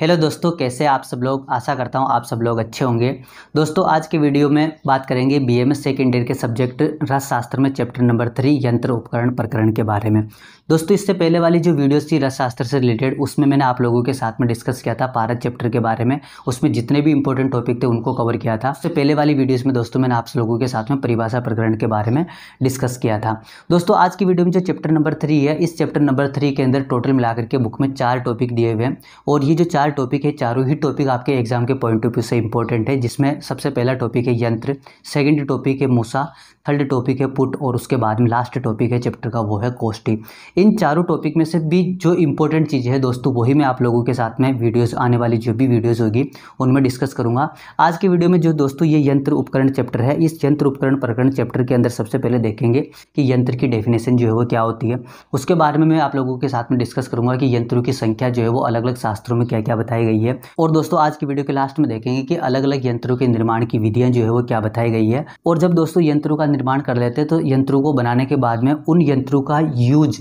hello दोस्तों कैसे आप सब लोग आशा करता हूँ आप सब लोग अच्छे होंगे दोस्तों आज के वीडियो में बात करेंगे B M S second year के सब्जेक्ट रसशास्त्र में चैप्टर नंबर थ्री यंत्र उपकरण प्रकरण के बारे में दोस्तों इससे पहले वाली जो वीडियोस थी रसशास्त्र से रिलेटेड उसमें मैंने आप लोगों के साथ में डिस्कस किया था पारत चैप्टर के बारे में उसमें जितने भी इंपॉर्टेंट टॉपिक थे उनको कवर किया था उससे पहले वाली वीडियोज़ में दोस्तों मैंने आप लोगों के साथ में परिभाषा प्रकरण के बारे में डिस्कस किया था दोस्तों आज की वीडियो में जो चैप्टर नंबर थ्री है इस चैप्टर नंबर थ्री के अंदर टोटल मिलाकर के बुक में चार टॉपिक दिए हुए हैं और ये जो चार चार टॉपिक है चारों ही टॉपिक आपके एग्जाम के पॉइंट ऑफ व्यू से इंपॉर्टेंट है जिसमें सबसे पहला टॉपिक है यंत्र सेकंड टॉपिक है मूसा थर्ड टॉपिक है पुट और उसके बाद में लास्ट टॉपिक है चैप्टर का वो है कॉस्टिंग इन चारों टॉपिक में से भी जो इंपॉर्टेंट चीज़ है दोस्तों वही मैं आप लोगों के साथ में वीडियोस आने वाली जो भी वीडियोस होगी उनमें डिस्कस करूंगा आज की वीडियो में जो दोस्तों ये यंत्र उपकरण चैप्टर है इस यंत्र उपकरण प्रकरण चैप्टर के अंदर सबसे पहले देखेंगे कि यंत्र की डेफिनेशन जो है वो क्या होती है उसके बाद में मैं आप लोगों के साथ में डिस्कस करूँगा कि यंत्रों की संख्या जो है वो अलग अलग शास्त्रों में क्या क्या बताई गई है और दोस्तों आज की वीडियो के लास्ट में देखेंगे कि अलग अलग यंत्रों के निर्माण की विधियाँ जो है वो क्या बताई गई है और जब दोस्तों यंत्रों का निर्माण कर लेते हैं तो यंत्रों को बनाने के बाद में उन यंत्रों का यूज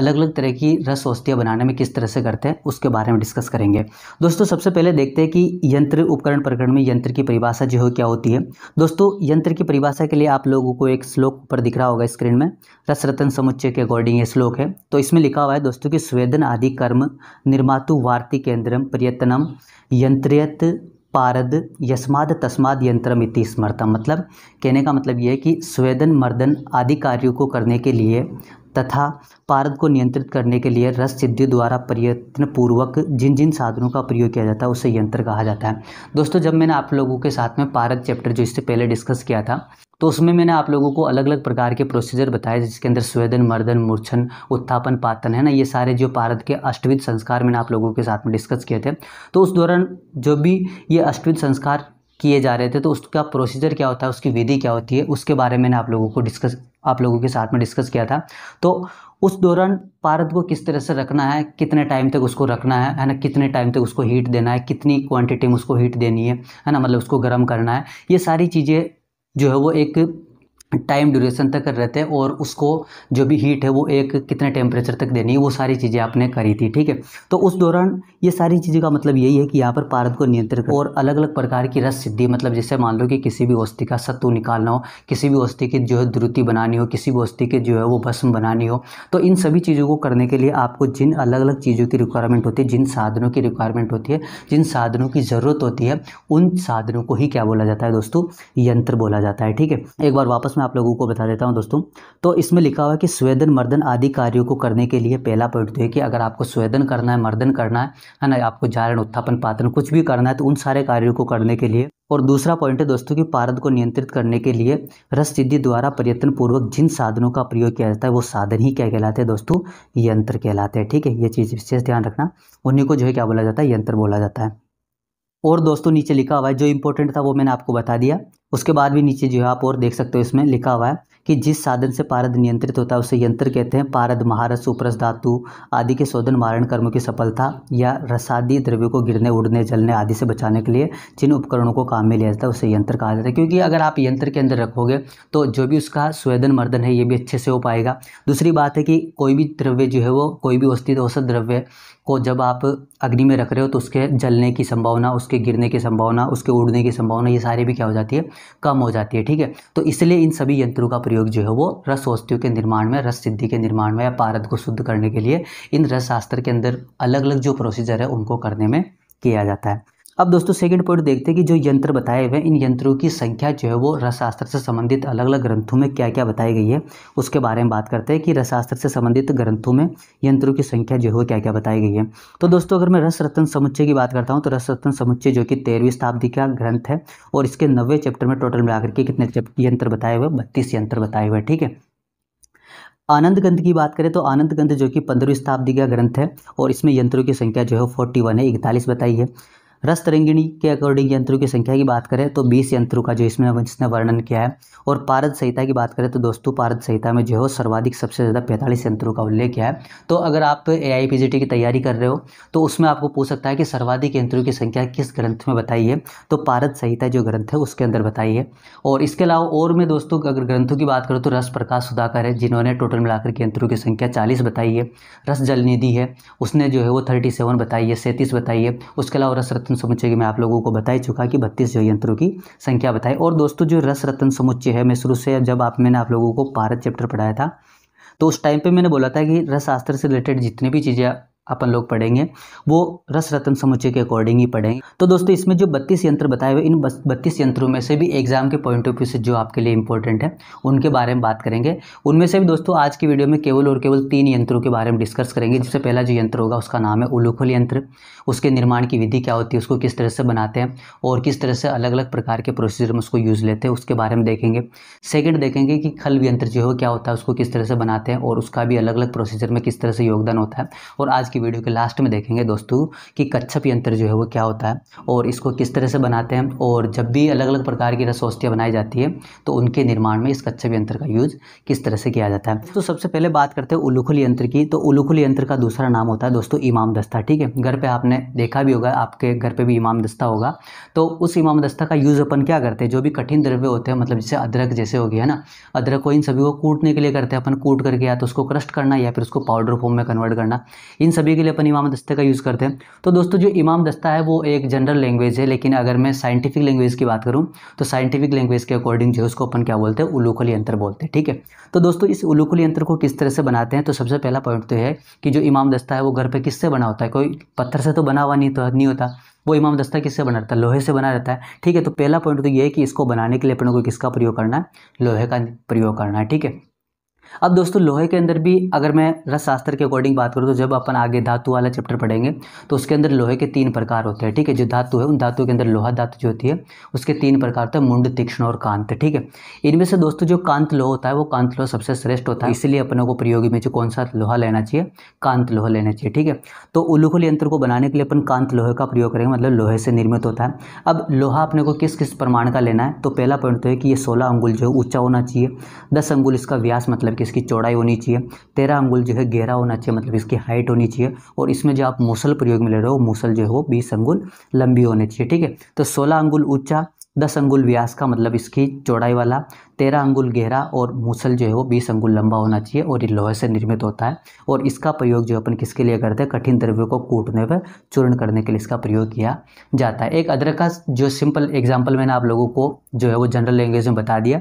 अलग अलग तरह की रस औषधियाँ बनाने में किस तरह से करते हैं उसके बारे में डिस्कस करेंगे दोस्तों सबसे पहले देखते हैं कि यंत्र उपकरण प्रकरण में यंत्र की परिभाषा जो हो क्या होती है दोस्तों यंत्र की परिभाषा के लिए आप लोगों को एक श्लोक ऊपर दिख रहा होगा स्क्रीन में रस रतन समुच्चय के अकॉर्डिंग ये श्लोक है तो इसमें लिखा हुआ है दोस्तों कि स्वेदन आदि कर्म निर्मातु वार्ती केंद्रम प्रयत्नम यंत्रियत पारद यस्माद तस्माद यंत्रमिति स्मरता मतलब कहने का मतलब यह है कि स्वेदन मर्दन आदि कार्यों को करने के लिए तथा पारद को नियंत्रित करने के लिए रस सिद्धि द्वारा प्रयत्न पूर्वक जिन जिन साधनों का प्रयोग किया जाता है उसे यंत्र कहा जाता है दोस्तों जब मैंने आप लोगों के साथ में पारद चैप्टर जो इससे पहले डिस्कस किया था तो उसमें मैंने आप लोगों को अलग अलग प्रकार के प्रोसीजर बताए जिसके अंदर स्वेदन मर्दन मूर्छन उत्थापन पातन है ना ये सारे जो पारद के अष्टविध संस्कार मैंने आप लोगों के साथ में डिस्कस किए थे तो उस दौरान जो भी ये अष्टविध संस्कार किए जा रहे थे तो उसका प्रोसीजर क्या होता है उसकी विधि क्या होती है उसके बारे में आप लोगों को डिस्कस आप लोगों के साथ में डिस्कस किया था तो उस दौरान पारद को किस तरह से रखना है कितने टाइम तक उसको रखना है है ना कितने टाइम तक उसको हीट देना है कितनी क्वांटिटी में उसको हीट देनी है है ना मतलब उसको गर्म करना है ये सारी चीज़ें जो है वो एक टाइम ड्यूरेशन तक रहते हैं और उसको जो भी हीट है वो एक कितने टेम्परेचर तक देनी है वो सारी चीज़ें आपने करी थी ठीक है तो उस दौरान ये सारी चीज़ों का मतलब यही है कि यहाँ पर पारद को नियंत्रित और अलग अलग प्रकार की रस सिद्धि मतलब जैसे मान लो कि किसी भी औस्थि का सत्व निकालना हो किसी भी औस्थि की जो है द्रुति बनानी हो किसी भी औस्थि के जो है वो भस्म बनानी हो तो इन सभी चीज़ों को करने के लिए आपको जिन अलग अलग चीज़ों की रिक्वायरमेंट होती है जिन साधनों की रिक्वायरमेंट होती है जिन साधनों की ज़रूरत होती है उन साधनों को ही क्या बोला जाता है दोस्तों यंत्र बोला जाता है ठीक है एक बार वापस मैं आप लोगों को बता देता हूँ दोस्तों तो इसमें लिखा हुआ है कि स्वेदन मर्दन आदि कार्यों को करने के लिए पहला पॉइंट तो है कि अगर आपको स्वेदन करना है मर्दन करना है है ना आपको जारण उत्थापन पातन कुछ भी करना है तो उन सारे कार्यों को करने के लिए और दूसरा पॉइंट है दोस्तों कि पारद को नियंत्रित करने के लिए रस सिद्धि द्वारा प्रयत्न पूर्वक जिन साधनों का प्रयोग किया जाता है वो साधन ही क्या कहलाते हैं दोस्तों यंत्र कहलाते हैं ठीक है ये चीज़ विशेष ध्यान रखना उन्हीं को जो है क्या बोला जाता है यंत्र बोला जाता है और दोस्तों नीचे लिखा हुआ है जो इंपॉर्टेंट था वो मैंने आपको बता दिया उसके बाद भी नीचे जो है आप और देख सकते हो इसमें लिखा हुआ है कि जिस साधन से पारद नियंत्रित होता है उसे यंत्र कहते हैं पारद महारस सुप्रस धातु आदि के शोधन मारण कर्मों की सफलता या रसादी द्रव्यों को गिरने उड़ने जलने आदि से बचाने के लिए जिन उपकरणों को काम में लिया जाता है उसे यंत्र कहा जाता है क्योंकि अगर आप यंत्र के अंदर रखोगे तो जो भी उसका स्वेदन मर्दन है ये भी अच्छे से हो पाएगा दूसरी बात है कि कोई भी द्रव्य जो है वो कोई भी औषधि औसत द्रव्य को जब आप अग्नि में रख रहे हो तो उसके जलने की संभावना उसके गिरने की संभावना उसके उड़ने की संभावना ये सारी भी क्या हो जाती है कम हो जाती है ठीक है तो इसलिए इन सभी यंत्रों का प्रयोग जो है वो रस वस्तुओं के निर्माण में रस सिद्धि के निर्माण में या पारद को शुद्ध करने के लिए इन रस शास्त्र के अंदर अलग अलग जो प्रोसीजर है उनको करने में किया जाता है अब दोस्तों सेकंड पॉइंट देखते हैं कि जो यंत्र बताए हुए हैं इन यंत्रों की संख्या जो है वो रसास्त्र से संबंधित अलग अलग ग्रंथों में क्या क्या बताई गई है उसके बारे में बात करते हैं कि रसास्त्र से संबंधित ग्रंथों में यंत्रों की संख्या जो है वो क्या क्या बताई गई है तो दोस्तों अगर मैं रस रत्न समुच्चय की बात करता हूँ तो रस रत्न समुच्चय जो कि तेरहवीं शताब्दी का ग्रंथ है और इसके नब्बे चैप्टर में टोटल मिलाकर के कितने यंत्र बताए हुए बत्तीस यंत्र बताए हुए ठीक है आनंद गंध की बात करें तो आनंद गंध जो कि पंद्रहवीं शताब्दी का ग्रंथ है और इसमें यंत्रों की संख्या जो है फोर्टी वन है इकतालीस बताई है रसतरंगिणी के अकॉर्डिंग यंत्रों की संख्या की बात करें तो बीस यंत्रों का जो इसमें जिसने वर्णन किया है और पारद संहिता की बात करें तो दोस्तों पारद संहिता में जो है सर्वाधिक सबसे ज़्यादा पैंतालीस यंत्रों का उल्लेख है तो अगर आप ए आई की तैयारी कर रहे हो तो उसमें आपको पूछ सकता है कि सर्वाधिक यंत्रों की संख्या किस ग्रंथ में बताई है तो पारद संहिता जो ग्रंथ है उसके अंदर बताई है और इसके अलावा और मैं दोस्तों अगर ग्रंथों की बात करूँ तो रस प्रकाश सुधाकर है जिन्होंने टोटल मिलाकर के यंत्रों की संख्या चालीस बताई है रस जलनिधि है उसने जो है वो थर्टी बताई है सैंतीस बताई है उसके अलावा रस रत्न रत्न समुच्चय की मैं आप लोगों को बता ही चुका कि बत्तीस जो यंत्रों की संख्या बताई और दोस्तों जो रस रत्न समुच्चय है मैं शुरू से जब आप मैंने आप लोगों को पारत चैप्टर पढ़ाया था तो उस टाइम पे मैंने बोला था कि रस शास्त्र से रिलेटेड जितने भी चीज़ें अपन लोग पढ़ेंगे वो रस रत्न समुचे के अकॉर्डिंग ही पढ़ेंगे तो दोस्तों इसमें जो बत्तीस यंत्र बताए हुए इन बत्तीस यंत्रों में से भी एग्जाम के पॉइंट ऑफ व्यू से जो आपके लिए इंपॉर्टेंट है उनके बारे में बात करेंगे उनमें से भी दोस्तों आज की वीडियो में केवल और केवल तीन यंत्रों के बारे में डिस्कस करेंगे जिससे पहला जो यंत्र होगा उसका नाम है उलूखल यंत्र उसके निर्माण की विधि क्या होती है उसको किस तरह से बनाते हैं और किस तरह से अलग अलग प्रकार के प्रोसीजर में उसको यूज़ लेते हैं उसके बारे में देखेंगे सेकेंड देखेंगे कि खल यंत्र जो है क्या होता है उसको किस तरह से बनाते हैं और उसका भी अलग अलग प्रोसीजर में किस तरह से योगदान होता है और आज की वीडियो के लास्ट में देखेंगे दोस्तों कि कच्छप यंत्र जो है वो क्या होता है और इसको किस तरह से बनाते हैं और जब भी अलग अलग प्रकार की रसोस्तियाँ बनाई जाती है तो उनके निर्माण में इस कच्छप यंत्र का यूज़ किस तरह से किया जाता है तो सबसे पहले बात करते हैं उलुखुल यंत्र की तो उलुखुल यंत्र का दूसरा नाम होता है दोस्तों इमाम दस्ता ठीक है घर पर आपने देखा भी होगा आपके घर पर भी इमाम दस्ता होगा तो उस इमाम दस्ता का यूज़ अपन क्या करते हैं जो भी कठिन द्रव्य होते हैं मतलब जैसे अदरक जैसे हो गया ना अदरक को इन सभी को कूटने के लिए करते हैं अपन कूट करके या तो उसको क्रस्ट करना या फिर उसको पाउडर फॉर्म में कन्वर्ट करना इन सभी के लिए अपन इमाम दस्ते का यूज़ करते हैं तो दोस्तों जो इमाम दस्ता है वो एक जनरल लैंग्वेज है लेकिन अगर मैं साइंटिफिक लैंग्वेज की बात करूँ तो साइंटिफिक लैंग्वेज के अकॉर्डिंग जो है उसको अपन क्या बोलते हैं उलूकुल यंत्र बोलते हैं ठीक है तो दोस्तों इस उलूखल यंत्र को किस तरह से बनाते हैं तो सबसे पहला पॉइंट तो है कि जो इमाम दस्ता है वो घर पर किससे बना होता है कोई पत्थर से तो बना हुआ नहीं तो नहीं होता वो इमाम दस्ता किससे बना रहता है लोहे से बना रहता है ठीक है तो पहला पॉइंट तो ये है कि इसको बनाने के लिए अपनों को किसका प्रयोग करना है लोहे का प्रयोग करना है ठीक है अब दोस्तों लोहे के अंदर भी अगर मैं रसशास्त्र के अकॉर्डिंग बात करूँ तो जब अपन आगे धातु वाला चैप्टर पढ़ेंगे तो उसके अंदर लोहे के तीन प्रकार होते हैं ठीक है जो धातु है उन धातु के अंदर लोहा धातु जो होती है उसके तीन प्रकार होते हैं मुंड तीक्ष्ण और कांत ठीक है इनमें से दोस्तों जो कांत लोह होता है वो कांत लोह सबसे श्रेष्ठ होता है इसलिए अपनों को प्रयोगी में जो कौन सा लोहा लेना चाहिए कांत लोह लेना चाहिए ठीक है तो उल्लूखल यंत्र को बनाने के लिए अपन कांत लोहे का प्रयोग करेंगे मतलब लोहे से निर्मित होता है अब लोहा अपने को किस किस प्रमाण का लेना है तो पहला पॉइंट तो है कि ये सोलह अंगुल जो है ऊंचा होना चाहिए दस अंगुल इसका व्यास मतलब कि इसकी चौड़ाई होनी चाहिए तेरह अंगुल जो है गहरा होना चाहिए मतलब इसकी हाइट होनी चाहिए और इसमें जो आप मूसल प्रयोग में ले रहे हो मूसल जो है वो बीस अंगुल लंबी होनी चाहिए ठीक है तो सोलह अंगुल ऊंचा दस अंगुल व्यास का मतलब इसकी चौड़ाई वाला तेरह अंगुल गहरा और मूसल जो है वो बीस अंगुल लंबा होना चाहिए और ये लोहे से निर्मित होता है और इसका प्रयोग जो अपन किसके लिए करते हैं कठिन द्रव्यों को कूटने पर चूर्ण करने के लिए इसका प्रयोग किया जाता है एक अदरक का जो सिंपल एग्जाम्पल मैंने आप लोगों को जो है वो जनरल लैंग्वेज में बता दिया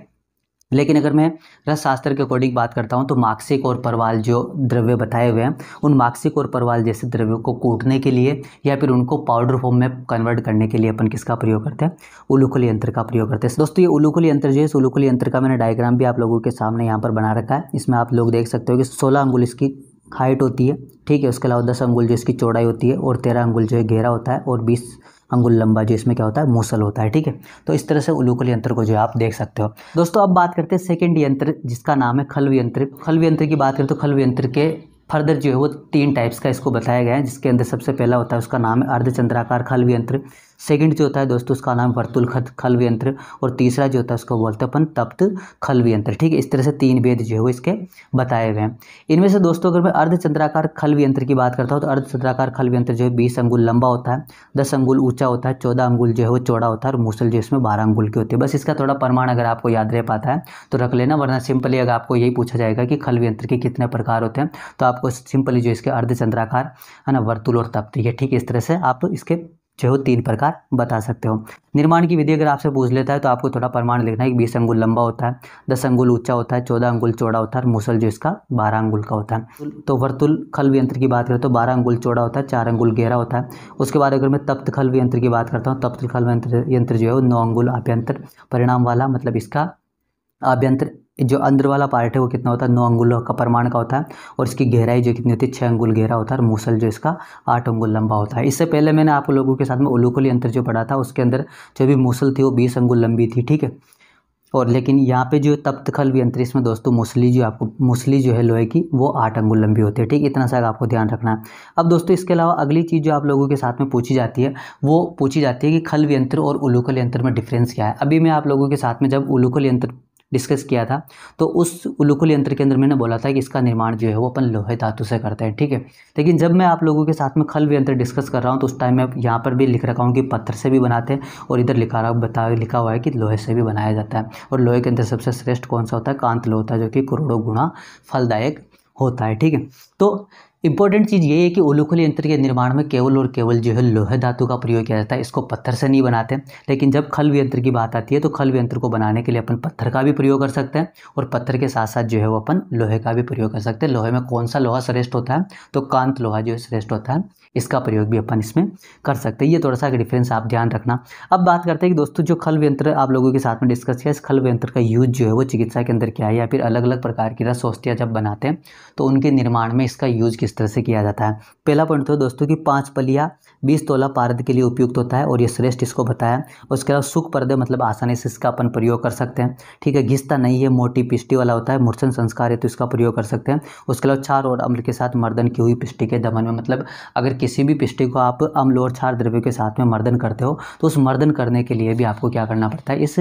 लेकिन अगर मैं रसशास्त्र के अकॉर्डिंग बात करता हूँ तो मार्क्सिक और परवाल जो द्रव्य बताए हुए हैं उन मार्क्सिक और परवाल जैसे द्रव्यों को कूटने के लिए या फिर उनको पाउडर फॉर्म में कन्वर्ट करने के लिए अपन किसका प्रयोग करते हैं उलूकुल यंत्र का प्रयोग करते हैं दोस्तों ये उलूकुल यंत्र जो है इस उलूकुल यंत्र का मैंने डायग्राम भी आप लोगों के सामने यहाँ पर बना रखा है इसमें आप लोग देख सकते हो कि सोलह अंगुल इसकी हाइट होती है ठीक है उसके अलावा दस अंगुल जो इसकी चौड़ाई होती है और तेरह अंगुल जो है घेरा होता है और बीस अंगुल लंबा जो इसमें क्या होता है मूसल होता है ठीक है तो इस तरह से उलूकल यंत्र को जो है आप देख सकते हो दोस्तों अब बात करते हैं सेकेंड यंत्र जिसका नाम है खल्व यंत्र खल्व यंत्र की बात करें तो खल्व यंत्र के फर्दर जो है वो तीन टाइप्स का इसको बताया गया है जिसके अंदर सबसे पहला होता है उसका नाम है अर्धचंद्राकार खल्व यंत्र सेकंड जो होता है दोस्तों उसका नाम वर्तुल खल्व यंत्र और तीसरा जो होता है उसको बोलते अपन तप्त खल्व यंत्र ठीक है इस तरह से तीन वेद जो है वो इसके बताए हुए हैं इनमें से दोस्तों अगर मैं अर्धचंद्राकार खल्व यंत्र की बात करता हूँ तो अर्धचंद्राकार खल्व यंत्र जो है बीस अंगुल लंबा होता है दस अंगुल ऊंचा होता है चौदह अंगुल जो है वो चौड़ा होता है और मूसल जो इसमें बारह अंगुल के होते हैं बस इसका थोड़ा प्रमाण अगर आपको याद रह पाता है तो रख लेना वरना सिंपली अगर आपको यही पूछा जाएगा कि खल्व यंत्र के कितने प्रकार होते हैं तो आपको सिंपली जो इसके अर्धचंद्राकार है ना वर्तुल और तप्त ये ठीक इस तरह से आप इसके जो है तीन प्रकार बता सकते हो निर्माण की विधि अगर आपसे पूछ लेता है तो आपको थोड़ा प्रमाण लिखना है कि बीस अंगुल लंबा होता है दस अंगुल ऊंचा होता है चौदह अंगुल चौड़ा होता है और मुसल जो इसका बारह अंगुल का होता है तो वर्तुल खल यंत्र की बात करें तो बारह अंगुल चौड़ा होता है चार अंगुल गहरा होता है उसके बाद अगर मैं तप्त खल यंत्र की बात करता हूँ तप्त खल यंत्र जो है वो नौ अंगुल आभ्यंतर परिणाम वाला मतलब इसका आभ्यंतर जो अंदर वाला पार्ट है वो कितना होता है नौ अंगुल का प्रमाण का होता है और इसकी गहराई जो कितनी होती है छः अंगुल गहरा होता है और मूसल जो इसका आठ अंगुल लंबा होता है इससे पहले मैंने आप लोगों के साथ में ओलूकोली अंतर जो पढ़ा था उसके अंदर जो भी मूसल थी वो बीस अंगुल लंबी थी ठीक है और लेकिन यहाँ पे जो तप्तखल भी अंतर इसमें दोस्तों मुसली जो आपको मुसली जो है लोहे की वो आठ अंगुल लंबी होती है ठीक इतना सा आपको ध्यान रखना है अब दोस्तों इसके अलावा अगली चीज़ जो आप लोगों के साथ में पूछी जाती है वो पूछी जाती है कि खल यंत्र और उलूकल यंत्र में डिफरेंस क्या है अभी मैं आप लोगों के साथ में जब उलूकल यंत्र डिस्कस किया था तो उस उलुकुल यंत्र के अंदर मैंने बोला था कि इसका निर्माण जो है वो अपन लोहे धातु से करते हैं ठीक है लेकिन जब मैं आप लोगों के साथ में खल यंत्र डिस्कस कर रहा हूँ तो उस टाइम मैं यहाँ पर भी लिख रखा हूँ कि पत्थर से भी बनाते हैं और इधर लिखा रहा बता लिखा हुआ है कि लोहे से भी बनाया जाता है और लोहे के अंदर सबसे श्रेष्ठ कौन सा होता है कांत लोह होता है जो कि करोड़ों गुणा फलदायक होता है ठीक है तो इंपॉर्टेंट चीज़ ये है कि उलूखल यंत्र के निर्माण में केवल और केवल जो है लोहे धातु का प्रयोग किया जाता है इसको पत्थर से नहीं बनाते लेकिन जब खल यंत्र की बात आती है तो खल यंत्र को बनाने के लिए अपन पत्थर का भी प्रयोग कर सकते हैं और पत्थर के साथ साथ जो है वो अपन लोहे का भी प्रयोग कर सकते हैं लोहे में कौन सा लोहा श्रेष्ठ होता है तो कांत लोहा जो है श्रेष्ठ होता है इसका प्रयोग भी अपन इसमें कर सकते हैं ये थोड़ा सा डिफरेंस आप ध्यान रखना अब बात करते हैं कि दोस्तों जो खल यंत्र आप लोगों के साथ में डिस्कस किया इस खल यंत्र का यूज जो है वो चिकित्सा के अंदर क्या है या फिर अलग अलग प्रकार की रस जब बनाते हैं तो उनके निर्माण में इसका यूज किस तरह से किया जाता है पहला पॉइंट तो दोस्तों की पाँच पलिया बीस तोला पारद के लिए उपयुक्त होता है और ये श्रेष्ठ इसको बताया उसके अलावा सुख पर्दे मतलब आसानी से इसका अपन प्रयोग कर सकते हैं ठीक है घिसता नहीं है मोटी पिष्टी वाला होता है मूर्छन संस्कार है तो इसका प्रयोग कर सकते हैं उसके अलावा चार और अम्ल के साथ मर्दन की हुई पिष्टी के दमन में मतलब अगर किसी भी पिष्टी को आप अम्ल और क्षार द्रव्य के साथ में मर्दन करते हो तो उस मर्दन करने के लिए भी आपको क्या करना पड़ता है इस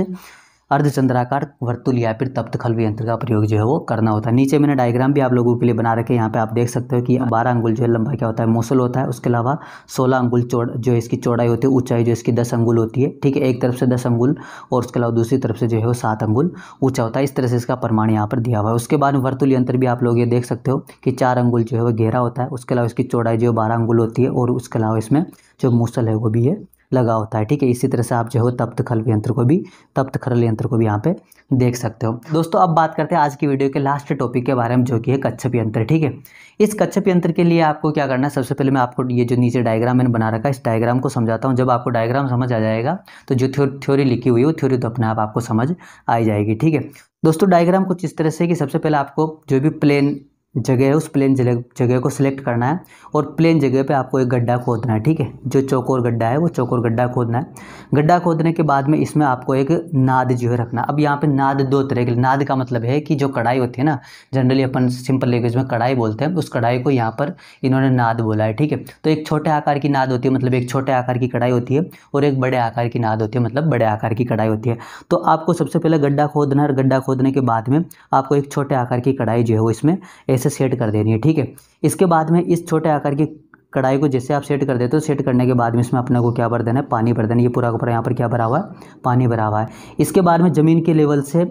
अर्धचंद्राकार वर्तुल या फिर तप्त खलवी यंत्र का प्रयोग जो है वो करना होता है नीचे मैंने डायग्राम भी आप लोगों के लिए बना रखे यहाँ पे आप देख सकते हो कि बारह अंगुल जो है लंबा क्या होता है मोसल होता है उसके अलावा सोलह अंगुल चौड़ जो इसकी चौड़ाई होती है ऊंचाई जो इसकी दस अंगुल होती है ठीक है एक तरफ से दस अंगुल और उसके अलावा दूसरी तरफ से जो है वो सात अंगुल ऊंचा होता है इस तरह से इसका प्रमाण यहाँ पर दिया हुआ है उसके बाद वर्तुल यंत्र भी आप लोग ये देख सकते हो कि चार अंगुल जो है वो घेरा होता है उसके अलावा इसकी चौड़ाई जो है बारह अंगुल होती है और उसके अलावा इसमें जो मूसल है वो भी है लगा होता है ठीक है इसी तरह से आप जो हो तप्त खल यंत्र को भी तप्त खरल यंत्र को भी यहाँ पे देख सकते हो दोस्तों अब बात करते हैं आज की वीडियो के लास्ट टॉपिक के बारे में जो कि है कच्छप यंत्र ठीक है इस कच्छप यंत्र के लिए आपको क्या करना है सबसे पहले मैं आपको ये जो नीचे डायग्राम मैंने बना रखा है इस डायग्राम को समझाता हूँ जब आपको डायग्राम समझ आ जाएगा तो जो थ्योरी लिखी हुई है वो थ्योरी तो अपने आप आपको समझ आ जाएगी ठीक है दोस्तों डायग्राम कुछ इस तरह से कि सबसे पहले आपको जो भी प्लेन जगह है उस प्लेन जगह को सिलेक्ट करना है और प्लेन जगह पे आपको एक गड्ढा खोदना है ठीक है जो चौकोर गड्ढा है वो चौकोर गड्ढा खोदना है गड्ढा खोदने के बाद में इसमें आपको एक नाद जो है रखना अब यहाँ पे नाद दो तरह के नाद का मतलब है कि जो कढ़ाई होती है ना जनरली अपन सिंपल लैंग्वेज में कढ़ाई बोलते हैं उस कढ़ाई को यहाँ पर इन्होंने नाद बोला है ठीक है तो एक छोटे आकार की नाद होती है मतलब एक छोटे आकार की कढ़ाई होती है और एक बड़े आकार की नाद होती है मतलब बड़े आकार की कढ़ाई होती है तो आपको सबसे पहले गड्ढा खोदना है और गड्ढा खोदने के बाद में आपको एक छोटे आकार की कढ़ाई जो है वो इसमें ऐसे सेट कर देनी है ठीक है इसके बाद में इस छोटे आकार की कढ़ाई को जैसे आप सेट कर देते हो तो सेट करने के बाद में इसमें अपने को क्या भर देना है पानी भर देना ये पूरा का पूरा यहाँ पर क्या भरा हुआ है पानी भरा हुआ है इसके बाद में ज़मीन के लेवल से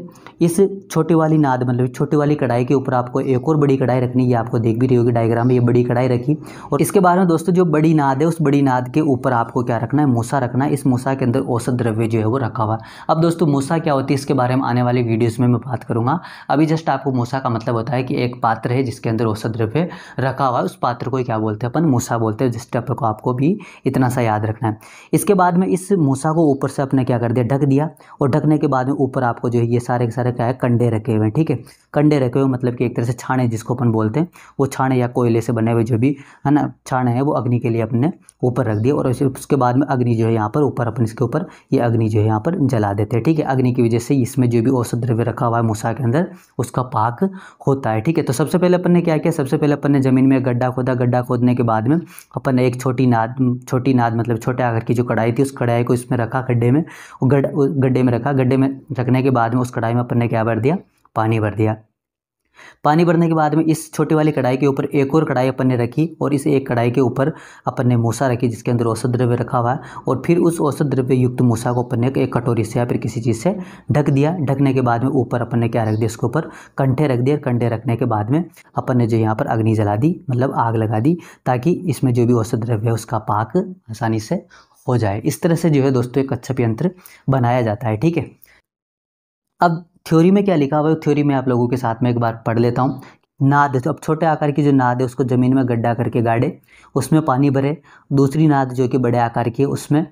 इस छोटी वाली नाद मतलब छोटी वाली कढ़ाई के ऊपर आपको एक और बड़ी कढ़ाई रखनी है आपको देख भी रही होगी डायग्राम में ये बड़ी कढ़ाई रखी और इसके बाद में दोस्तों जो बड़ी नाद है उस बड़ी नाद के ऊपर आपको क्या रखना है मूसा रखना है इस मूसा के अंदर औसत द्रव्य जो है वो रखा हुआ है अब दोस्तों मूसा क्या होती है इसके बारे में आने वाली वीडियोज़ में मैं बात करूँगा अभी जस्ट आपको मूसा का मतलब होता है कि एक पात्र है जिसके अंदर औसत द्रव्य रखा हुआ है उस पात्र को क्या बोलते हैं अपन मूसा मूसा बोलते हैं जिस स्टेप को आपको भी इतना सा याद रखना है इसके बाद में इस मूसा को ऊपर से अपने क्या कर दिया ढक दिया और ढकने के बाद में ऊपर आपको जो है ये सारे के सारे क्या है कंडे रखे हुए हैं ठीक है कंडे रखे हुए मतलब कि एक तरह से छाणे जिसको अपन बोलते हैं वो छाणे या कोयले से बने हुए जो भी है ना छाणे हैं वो अग्नि के लिए अपने ऊपर रख दिया और उसके बाद में अग्नि जो है यहाँ पर ऊपर अपने इसके ऊपर ये अग्नि जो है यहाँ पर जला देते हैं ठीक है अग्नि की वजह से इसमें जो भी औसत द्रव्य रखा हुआ है मूसा के अंदर उसका पाक होता है ठीक है तो सबसे पहले अपन ने क्या किया सबसे पहले अपन ने ज़मीन में गड्ढा खोदा गड्ढा खोदने के बाद में अपन ने एक छोटी नाद छोटी नाद मतलब छोटे आकर की जो कढ़ाई थी उस कढ़ाई को इसमें रखा गड्ढे में गड्ढे में रखा गड्ढे में रखने के बाद में उस कढ़ाई में अपन ने क्या भर दिया पानी भर दिया पानी भरने के बाद में इस छोटी वाली कढ़ाई के ऊपर एक और कढ़ाई अपन ने रखी और इस एक कढ़ाई के ऊपर अपन ने मूसा रखी जिसके अंदर औसत द्रव्य रखा हुआ है और फिर उस औसत द्रव्य युक्त मूसा को अपन ने एक कटोरी से या फिर किसी चीज़ से ढक दिया ढकने के बाद में ऊपर अपन ने क्या रख दिया इसके ऊपर कंठे रख दिए कंठे रखने के बाद में अपन ने जो यहाँ पर अग्नि जला दी मतलब आग लगा दी ताकि इसमें जो भी औसत द्रव्य है उसका पाक आसानी से हो जाए इस तरह से जो है दोस्तों एक अच्छप यंत्र बनाया जाता है ठीक है अब थ्योरी में क्या लिखा हुआ है थ्योरी में आप लोगों के साथ में एक बार पढ़ लेता हूँ नाद तो अब छोटे आकार की जो नाद है उसको ज़मीन में गड्ढा करके गाड़े उसमें पानी भरे दूसरी नाद जो कि बड़े आकार की है उसमें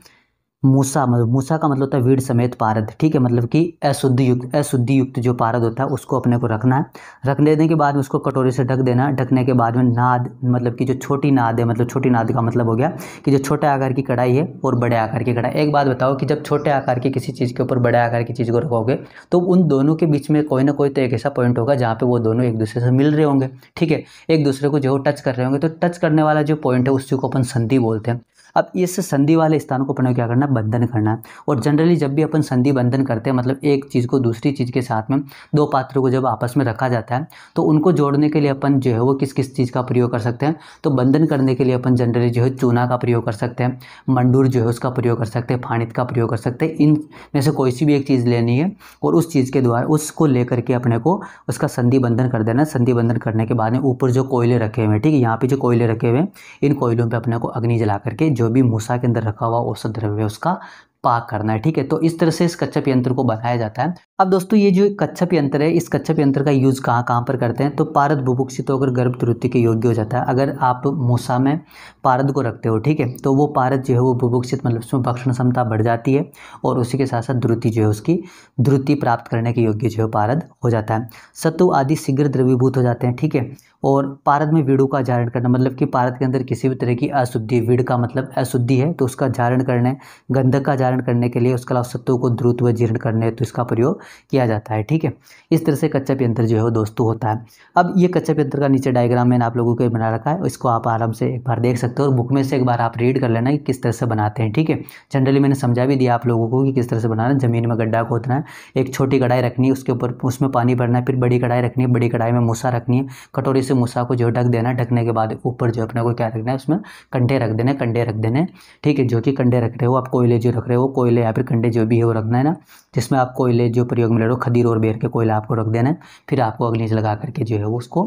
मूसा मतलब मूसा का मतलब होता है वीड समेत पारद ठीक है मतलब कि अशुद्धि युक्त अशुद्धि युक्त जो पारद होता है उसको अपने को रखना है रख लेने के बाद में उसको कटोरे से ढक देना ढकने के बाद में नाद मतलब कि जो छोटी नाद है मतलब छोटी नाद का मतलब हो गया कि जो छोटे आकार की कढ़ाई है और बड़े आकार की कढ़ाई एक बात बताओ कि जब छोटे आकार की किसी चीज़ के ऊपर बड़े आकार की चीज़ को रखोगे तो उन दोनों के बीच में कोई ना कोई तो एक ऐसा पॉइंट होगा जहाँ पर वो दोनों एक दूसरे से मिल रहे होंगे ठीक है एक दूसरे को जो टच कर रहे होंगे तो टच करने वाला जो पॉइंट है उसको को अपन संधि बोलते हैं अब इस संधि वाले स्थानों को अपने क्या करना है बंधन करना है और जनरली जब भी अपन संधि बंधन करते हैं मतलब एक चीज़ को दूसरी चीज़ के साथ में दो पात्रों को जब आपस में रखा जाता है तो उनको जोड़ने के लिए अपन जो है वो किस किस चीज़ का प्रयोग कर सकते हैं तो बंधन करने के लिए अपन जनरली जो है चूना का प्रयोग कर सकते हैं मंडूर जो है उसका प्रयोग कर सकते हैं फाणित का प्रयोग कर सकते हैं इन में से कोई सी भी एक चीज़ लेनी है और उस चीज़ के द्वारा उसको लेकर के अपने को उसका संधि बंधन कर देना संधि बंधन करने के बाद में ऊपर जो कोयले रखे हुए हैं ठीक है यहाँ पे जो कोयले रखे हुए हैं इन कोयलों पर अपने को अग्नि जला करके जो भी मूसा के अंदर रखा हुआ औसत द्रव्य उसका पाक करना है ठीक है तो इस तरह से इस कच्छप यंत्र को बनाया जाता है अब दोस्तों ये जो कच्छप यंत्र है इस कच्छप यंत्र का यूज़ कहाँ कहाँ पर करते हैं तो पारद बुभुक्षित होकर तो गर्भ त्रुति के योग्य हो जाता है अगर आप मूसा में पारद को रखते हो ठीक है तो वो पारद जो है वो बुभुक्षित मतलब उसमें भक्षण क्षमता बढ़ जाती है और उसी के साथ साथ द्रुति जो है उसकी द्रुति प्राप्त करने के योग्य जो है पारद हो जाता है सत्व आदि शीघ्र द्रवीभूत हो जाते हैं ठीक है और पारद में वीड़ों का जारण करना मतलब कि पारद के अंदर किसी भी तरह की अशुद्धि वीड़ का मतलब अशुद्धि है तो उसका जारण करने गंधक का जारण करने के लिए उसके अलावा को द्रुत व जीर्ण करने तो इसका प्रयोग किया जाता है ठीक है इस तरह से कच्चा यंत्र जो है वो दोस्तों होता है अब ये कच्चा यंत्र का नीचे डायग्राम मैंने आप लोगों को बना रखा है इसको आप आराम से एक बार देख सकते हो और बुक में से एक बार आप रीड कर लेना कि किस तरह से बनाते हैं ठीक है जनरली मैंने समझा भी दिया आप लोगों को कि किस तरह से बनाना ज़मीन में गड्ढा खोदना है एक छोटी कढ़ाई रखनी है उसके ऊपर उसमें पानी भरना है फिर बड़ी कढ़ाई रखनी है बड़ी कढ़ाई में मूसा रखनी है कटोरी से मूसा को जो ढक देना ढकने के बाद ऊपर जो अपने को क्या रखना है उसमें कंडे रख देने कंडे रख देने ठीक है जो कि कंडे रख रहे हो आप कोयले जो रख रहे हो कोयले या फिर कंडे जो भी है वो रखना है ना जिसमें आप कोयले जो प्रयोग में ले रहे हो खदीर और बेर के कोयला आपको रख देना है फिर आपको अग्निज लगा करके जो है वो उसको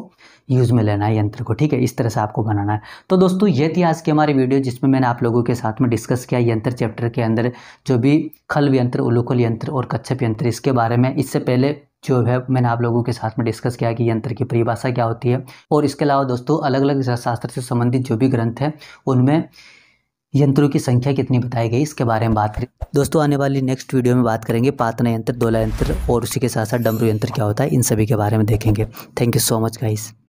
यूज़ में लेना है यंत्र को ठीक है इस तरह से आपको बनाना है तो दोस्तों ये थी आज की हमारी वीडियो जिसमें मैंने आप लोगों के साथ में डिस्कस किया यंत्र चैप्टर के अंदर जो भी खल्व यंत्र उलूखल यंत्र और कच्छप यंत्र इसके बारे में इससे पहले जो है मैंने आप लोगों के साथ में डिस्कस किया कि यंत्र की परिभाषा क्या होती है और इसके अलावा दोस्तों अलग अलग शास्त्र से संबंधित जो भी ग्रंथ हैं उनमें यंत्रों की संख्या कितनी बताई गई इसके बारे में बात करें दोस्तों आने वाली नेक्स्ट वीडियो में बात करेंगे पातना यंत्र दोला यंत्र और उसी के साथ साथ डमरू यंत्र क्या होता है इन सभी के बारे में देखेंगे thank you so much guys